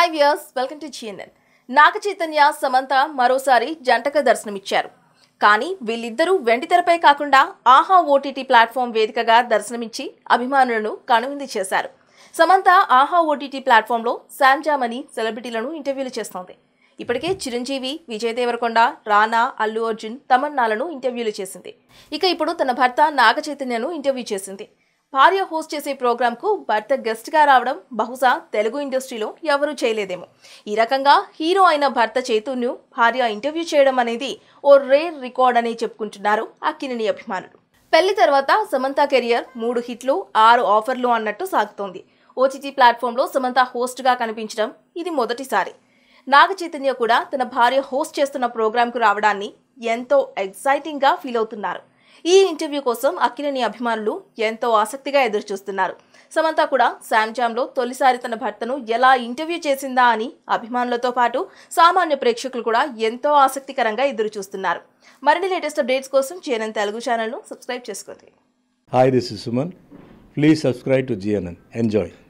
high viewers welcome to GNN Naga Chaitanya Samantha మరోసారి జంటగా దర్శనమిచ్చారు కానీ వీళ్ళిద్దరూ వెండితెరపై కాకుండా ఆహా ఓటీటీ ప్లాట్ఫామ్ వేదికగా దర్శనమిచ్చి అభిమానులను కనువింది చేశారు సమంత ఆహా ఓటీటీ ప్లాట్ఫామ్లో శాంజామని సెలబ్రిటీలను ఇంటర్వ్యూలు చేస్తోంది ఇప్పటికే చిరంజీవి విజయ్ దేవరకొండ రానా అల్లు అర్జున్ తమన్నాలను ఇంటర్వ్యూలు చేసింది ఇక ఇప్పుడు తన భర్త నాగ చైతన్యను ఇంటర్వ్యూ చేసింది భార్య హోస్ట్ చేసే ప్రోగ్రాంకు భర్త గెస్ట్గా రావడం బహుశా తెలుగు ఇండస్ట్రీలో ఎవరూ చేయలేదేమో ఈ రకంగా హీరో అయిన భర్త చేతును భార్య ఇంటర్వ్యూ చేయడం అనేది ఓ రేర్ రికార్డ్ అని చెప్పుకుంటున్నారు అక్కినేని అభిమానులు పెళ్లి తర్వాత సమంత కెరియర్ మూడు హిట్లు ఆరు ఆఫర్లు అన్నట్టు సాగుతోంది ఓటీటీ ప్లాట్ఫామ్లో సమంత హోస్ట్గా కనిపించడం ఇది మొదటిసారి నాగ చైతన్య కూడా తన భార్య హోస్ట్ చేస్తున్న ప్రోగ్రాంకు రావడాన్ని ఎంతో ఎగ్జైటింగ్గా ఫీల్ అవుతున్నారు ఈ ఇంటర్వ్యూ కోసం అక్కినేని అభిమానులు ఎంతో ఆసక్తిగా ఎదురుచూస్తున్నారు సమంత కూడా శామ్జామ్లో తొలిసారి తన భర్తను ఎలా ఇంటర్వ్యూ చేసిందా అని అభిమానులతో పాటు సామాన్య ప్రేక్షకులు కూడా ఎంతో ఆసక్తికరంగా ఎదురుచూస్తున్నారు మరిన్ని లేటెస్ట్ అప్డేట్స్ కోసం జీఎన్ఎన్ తెలుగు ఛానల్ను సబ్స్క్రైబ్ చేసుకోండి hi this is Suman please subscribe to GNN enjoy